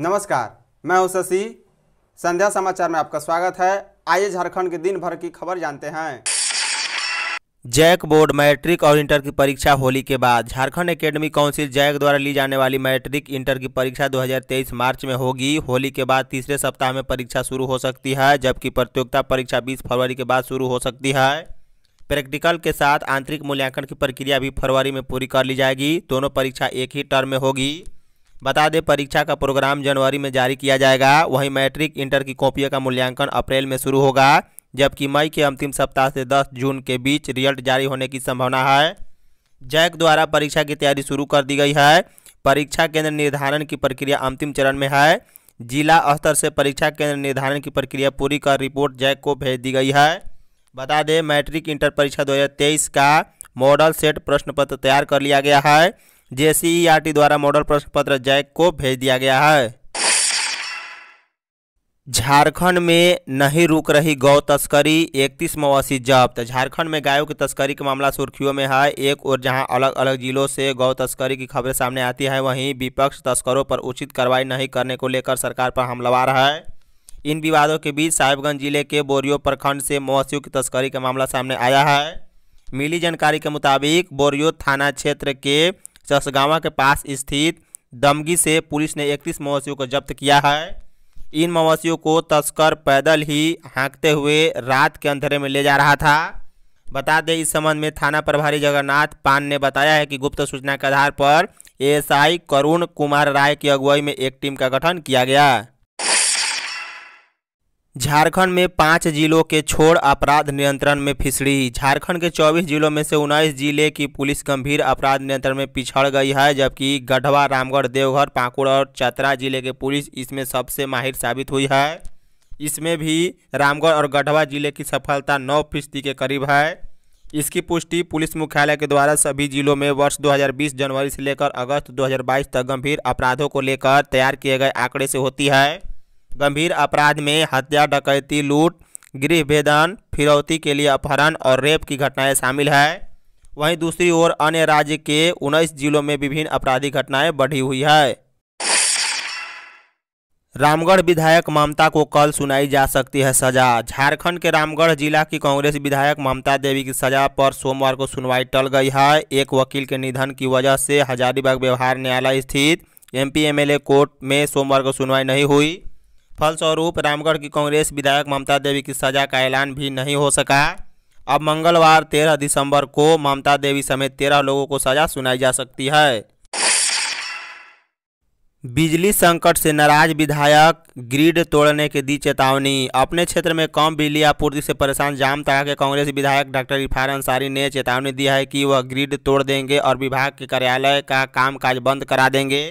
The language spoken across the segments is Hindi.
नमस्कार मैं हूं शशि संध्या समाचार में आपका स्वागत है आइए झारखंड के दिन भर की खबर जानते हैं जैक बोर्ड मैट्रिक और इंटर की परीक्षा होली के बाद झारखंड एकेडमी काउंसिल जैक द्वारा ली जाने वाली मैट्रिक इंटर की परीक्षा 2023 मार्च में होगी होली के बाद तीसरे सप्ताह में परीक्षा शुरू हो सकती है जबकि प्रतियोगिता परीक्षा 20 फरवरी के बाद शुरू हो सकती है प्रैक्टिकल के साथ आंतरिक मूल्यांकन की प्रक्रिया भी फरवरी में पूरी कर ली जाएगी दोनों परीक्षा एक ही टर्म में होगी बता दें परीक्षा का प्रोग्राम जनवरी में जारी किया जाएगा वहीं मैट्रिक इंटर की कॉपियों का मूल्यांकन अप्रैल में शुरू होगा जबकि मई के अंतिम सप्ताह से 10 जून के बीच रिजल्ट जारी होने की संभावना है जैक द्वारा परीक्षा की तैयारी शुरू कर दी गई है परीक्षा केंद्र निर्धारण की प्रक्रिया अंतिम चरण में है जिला स्तर से परीक्षा केंद्र निर्धारण की प्रक्रिया पूरी कर रिपोर्ट जैक को भेज दी गई है बता दें मैट्रिक इंटर परीक्षा 2023 का मॉडल सेट प्रश्न पत्र तैयार कर लिया गया है जे द्वारा मॉडल प्रश्न पत्र जैक को भेज दिया गया है झारखंड में नहीं रुक रही गौ तस्करी इकतीस मवासी जब्त झारखंड में गायों की तस्करी का मामला सुर्खियों में है एक और जहां अलग अलग जिलों से गौ तस्करी की खबरें सामने आती है वहीं विपक्ष तस्करों पर उचित कार्रवाई नहीं करने को लेकर सरकार पर हमलावार है इन विवादों के बीच साहिबगंज जिले के बोरियो प्रखंड से मौसियों की तस्करी का मामला सामने आया है मिली जानकारी के मुताबिक बोरियो थाना क्षेत्र के चसगावा के पास स्थित दमगी से पुलिस ने इकतीस मवेशियों को जब्त किया है इन मवेशियों को तस्कर पैदल ही हाँकते हुए रात के अंधेरे में ले जा रहा था बता दें इस संबंध में थाना प्रभारी जगन्नाथ पान ने बताया है कि गुप्त सूचना के आधार पर एएसआई करुण कुमार राय की अगुवाई में एक टीम का गठन किया गया झारखंड में पाँच जिलों के छोड़ अपराध नियंत्रण में फिसड़ी झारखंड के 24 जिलों में से उन्नीस जिले की पुलिस गंभीर अपराध नियंत्रण में पिछड़ गई है जबकि गढ़वा रामगढ़ देवघर पाकुड़ और चतरा जिले के पुलिस इसमें सबसे माहिर साबित हुई है इसमें भी रामगढ़ और गढ़वा जिले की सफलता नौ फीसदी के करीब है इसकी पुष्टि पुलिस मुख्यालय के द्वारा सभी जिलों में वर्ष 2020 जनवरी से लेकर अगस्त 2022 तक गंभीर अपराधों को लेकर तैयार किए गए आंकड़े से होती है गंभीर अपराध में हत्या डकैती लूट गृह भेदन फिरौती के लिए अपहरण और रेप की घटनाएं शामिल है वहीं दूसरी ओर अन्य राज्य के 19 जिलों में विभिन्न आपराधिक घटनाएं बढ़ी हुई है रामगढ़ विधायक ममता को कल सुनाई जा सकती है सजा झारखंड के रामगढ़ जिला की कांग्रेस विधायक ममता देवी की सजा पर सोमवार को सुनवाई टल गई है एक वकील के निधन की वजह से हजारीबाग व्यवहार न्यायालय स्थित एमपी कोर्ट में सोमवार को सुनवाई नहीं हुई फलस्वरूप रामगढ़ की कांग्रेस विधायक ममता देवी की सजा का ऐलान भी नहीं हो सका अब मंगलवार तेरह दिसंबर को ममता देवी समेत तेरह लोगों को सजा सुनाई जा सकती है बिजली संकट से नाराज विधायक ग्रिड तोड़ने की दी चेतावनी अपने क्षेत्र में कम बिजली आपूर्ति से परेशान जाम जामताड़ा के कांग्रेस विधायक डॉक्टर इफार अंसारी ने चेतावनी दी है कि वह ग्रिड तोड़ देंगे और विभाग के कार्यालय का कामकाज बंद करा देंगे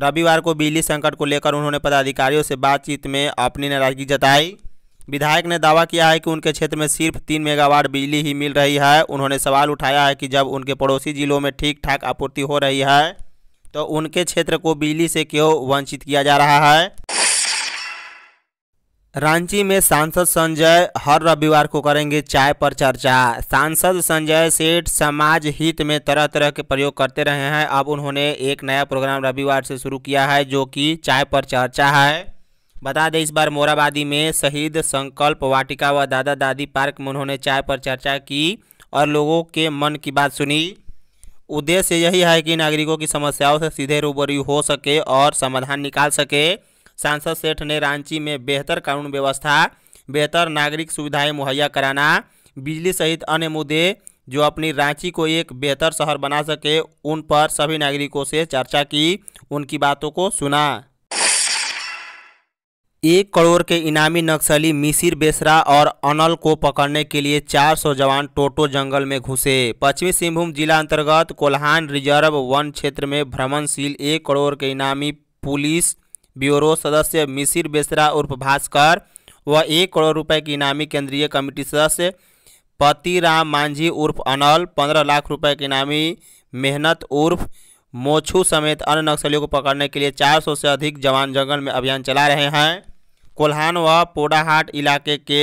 रविवार को बिजली संकट को लेकर उन्होंने पदाधिकारियों से बातचीत में अपनी नाराजगी जताई विधायक ने दावा किया है कि उनके क्षेत्र में सिर्फ तीन मेगावाट बिजली ही मिल रही है उन्होंने सवाल उठाया है कि जब उनके पड़ोसी जिलों में ठीक ठाक आपूर्ति हो रही है तो उनके क्षेत्र को बिजली से क्यों वंचित किया जा रहा है रांची में सांसद संजय हर रविवार को करेंगे चाय पर चर्चा सांसद संजय सेठ समाज हित में तरह तरह के प्रयोग करते रहे हैं अब उन्होंने एक नया प्रोग्राम रविवार से शुरू किया है जो कि चाय पर चर्चा है बता दें इस बार मोराबादी में शहीद संकल्प वाटिका व वा दादा दादी पार्क में उन्होंने चाय पर चर्चा की और लोगों के मन की बात सुनी उद्देश्य यही है कि नागरिकों की समस्याओं से सीधे रूबरू हो सके और समाधान निकाल सके सांसद सेठ ने रांची में बेहतर कानून व्यवस्था बेहतर नागरिक सुविधाएं मुहैया कराना बिजली सहित अन्य मुद्दे जो अपनी रांची को एक बेहतर शहर बना सके उन पर सभी नागरिकों से चर्चा की उनकी बातों को सुना एक करोड़ के इनामी नक्सली मिसिर बेसरा और अनल को पकड़ने के लिए 400 जवान टोटो जंगल में घुसे पश्चिमी सिंहभूम जिला अंतर्गत कोल्हान रिजर्व वन क्षेत्र में भ्रमणशील एक करोड़ के इनामी पुलिस ब्यूरो सदस्य मिसिर बेसरा उर्फ भास्कर व एक करोड़ रुपए की इनामी केंद्रीय कमेटी सदस्य पति राम मांझी उर्फ अनल पंद्रह लाख रुपए की इनामी मेहनत उर्फ मोछू समेत अन्य नक्सलियों को पकड़ने के लिए 400 से अधिक जवान जंगल में अभियान चला रहे हैं कोल्हान व पोडाहाट इलाके के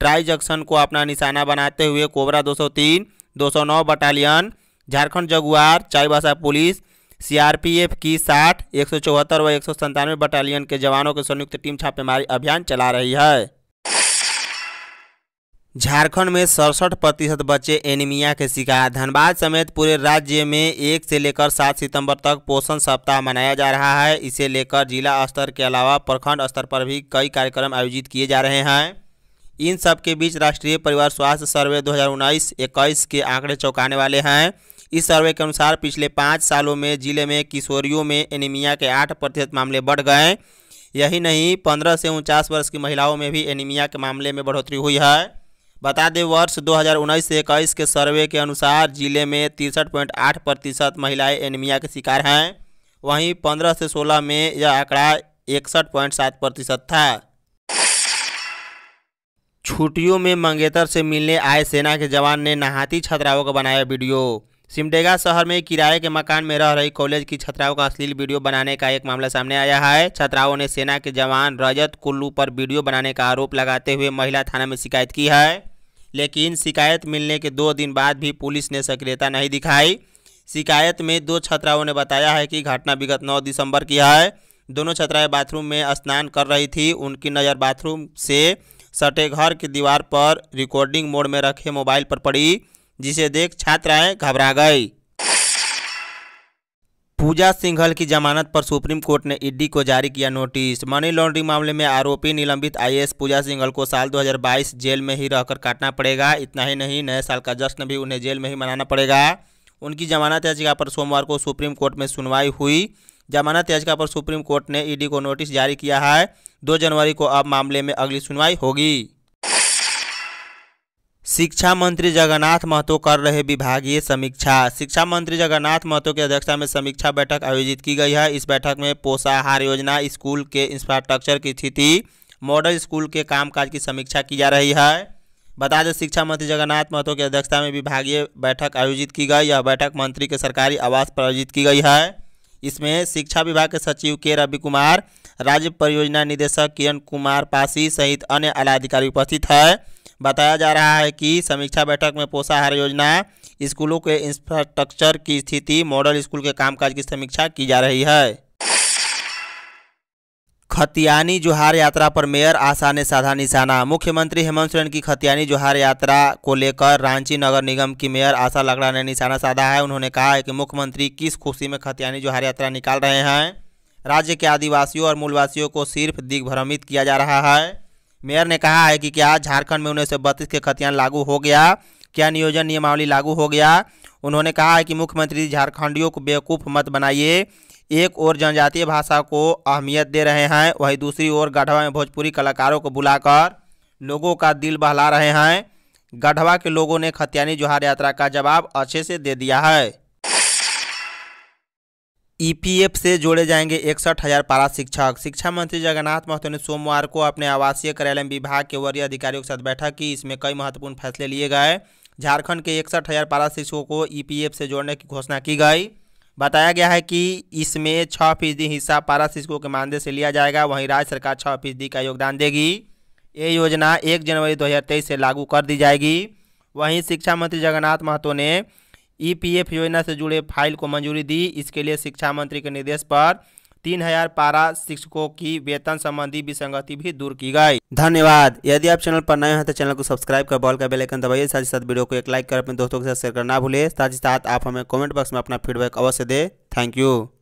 ट्राई जंक्शन को अपना निशाना बनाते हुए cobra 203, 209 battalion Jharkhand jaguar Chaibasa police CRPF की साठ एक सौ चौहत्तर व एक सौ संतानवे बटालियन के जवानों की संयुक्त टीम छापेमारी अभियान चला रही है झारखंड में सड़सठ प्रतिशत बच्चे एनीमिया के शिकार धनबाद समेत पूरे राज्य में एक से लेकर सात सितंबर तक पोषण सप्ताह मनाया जा रहा है इसे लेकर जिला स्तर के अलावा प्रखंड स्तर पर भी कई कार्यक्रम आयोजित किए जा रहे हैं इन सब के बीच राष्ट्रीय परिवार स्वास्थ्य सर्वे 2019 हज़ार के आंकड़े चौंकाने वाले हैं इस सर्वे के अनुसार पिछले पाँच सालों में जिले में किशोरियों में एनीमिया के आठ प्रतिशत मामले बढ़ गए यही नहीं पंद्रह से उनचास वर्ष की महिलाओं में भी एनीमिया के मामले में बढ़ोतरी हुई है बता दें वर्ष 2019 से इक्कीस के सर्वे के अनुसार जिले में तिरसठ पॉइंट आठ प्रतिशत महिलाएं एनीमिया के शिकार हैं वहीं 15 से 16 में यह आंकड़ा इकसठ पॉइंट सात प्रतिशत था छुट्टियों में मंगेतर से मिलने आए सेना के जवान ने नहाती छात्राओं का बनाया वीडियो सिमडेगा शहर में किराए के मकान में रह रही कॉलेज की छात्राओं का अश्लील वीडियो बनाने का एक मामला सामने आया है छात्राओं ने सेना के जवान रजत कुल्लू पर वीडियो बनाने का आरोप लगाते हुए महिला थाना में शिकायत की है लेकिन शिकायत मिलने के दो दिन बाद भी पुलिस ने सक्रियता नहीं दिखाई शिकायत में दो छात्राओं ने बताया है कि घटना विगत नौ दिसंबर की है दोनों छात्राएं बाथरूम में स्नान कर रही थी उनकी नज़र बाथरूम से सटे घर की दीवार पर रिकॉर्डिंग मोड में रखे मोबाइल पर पड़ी जिसे देख छात्राएं घबरा गई पूजा सिंघल की जमानत पर सुप्रीम कोर्ट ने ईडी को जारी किया नोटिस मनी लॉन्ड्रिंग मामले में आरोपी निलंबित आईएएस पूजा सिंघल को साल 2022 जेल में ही रहकर काटना पड़ेगा इतना ही नहीं नए साल का जश्न भी उन्हें जेल में ही मनाना पड़ेगा उनकी जमानत याचिका पर सोमवार को सुप्रीम कोर्ट में सुनवाई हुई जमानत याचिका पर सुप्रीम कोर्ट ने ईडी को नोटिस जारी किया है दो जनवरी को अब मामले में अगली सुनवाई होगी शिक्षा मंत्री जगन्नाथ महतो कर रहे विभागीय समीक्षा शिक्षा मंत्री जगन्नाथ महतो की अध्यक्षता में समीक्षा बैठक आयोजित की गई है इस बैठक में पोषाहार योजना स्कूल के इंफ्रास्ट्रक्चर की स्थिति मॉडल स्कूल के कामकाज की समीक्षा की जा रही है बता दें शिक्षा मंत्री जगन्नाथ महतो की अध्यक्षता में विभागीय बैठक आयोजित की गई यह बैठक मंत्री के सरकारी आवास पर आयोजित की गई है इसमें शिक्षा विभाग के सचिव के रवि कुमार राज्य परियोजना निदेशक किरण कुमार पासी सहित अन्य आला अधिकारी उपस्थित है बताया जा रहा है कि समीक्षा बैठक में पोषाहार योजना स्कूलों के इंफ्रास्ट्रक्चर की स्थिति मॉडल स्कूल के कामकाज की समीक्षा की जा रही है खतियानी जोहार यात्रा पर मेयर आशा ने साधा निशाना मुख्यमंत्री हेमंत सोरेन की खतियानी जोहार यात्रा को लेकर रांची नगर निगम की मेयर आशा लकड़ा ने निशाना साधा है उन्होंने कहा है कि मुख्यमंत्री किस खुशी में खतियानी जोहार यात्रा निकाल रहे हैं राज्य के आदिवासियों और मूलवासियों को सिर्फ दिग्भ्रमित किया जा रहा है मेयर ने कहा है कि क्या झारखंड में उन्नीस सौ बत्तीस के खतियान लागू हो गया क्या नियोजन नियमावली लागू हो गया उन्होंने कहा है कि मुख्यमंत्री झारखंडियों को बेवकूफ़ मत बनाइए एक और जनजातीय भाषा को अहमियत दे रहे हैं वहीं दूसरी ओर गढ़वा में भोजपुरी कलाकारों को बुलाकर लोगों का दिल बहला रहे हैं गढ़वा के लोगों ने खतियानी जोहार यात्रा का जवाब अच्छे से दे दिया है ईपीएफ से जोड़े जाएंगे इकसठ हज़ार पारा शिक्षक शिक्षा मंत्री जगन्नाथ महतो ने सोमवार को अपने आवासीय कार्यालय में विभाग के वरीय अधिकारियों के साथ बैठक की इसमें कई महत्वपूर्ण फैसले लिए गए झारखंड के इकसठ हज़ार पारा शिक्षकों को ईपीएफ से जोड़ने की घोषणा की गई बताया गया है कि इसमें छः फीसदी हिस्सा पारा शिक्षकों के मानदेय से लिया जाएगा वहीं राज्य सरकार छः फीसदी का योगदान देगी ये योजना एक जनवरी दो से लागू कर दी जाएगी वहीं शिक्षा मंत्री जगन्नाथ महतो ने ईपीएफ योजना से जुड़े फाइल को मंजूरी दी इसके लिए शिक्षा मंत्री के निर्देश पर तीन हजार पारा शिक्षकों की वेतन संबंधी विसंगति भी दूर की गई धन्यवाद यदि आप चैनल पर नए हैं तो चैनल को सब्सक्राइब कर बॉल का बेलाइकन दबाइए साथ ही साथ वीडियो को एक लाइक कर अपने दोस्तों के साथ शेयर करना भूले साथ ही साथ आप हमें कमेंट बॉक्स में अपना फीडबैक अवश्य दें थैंक यू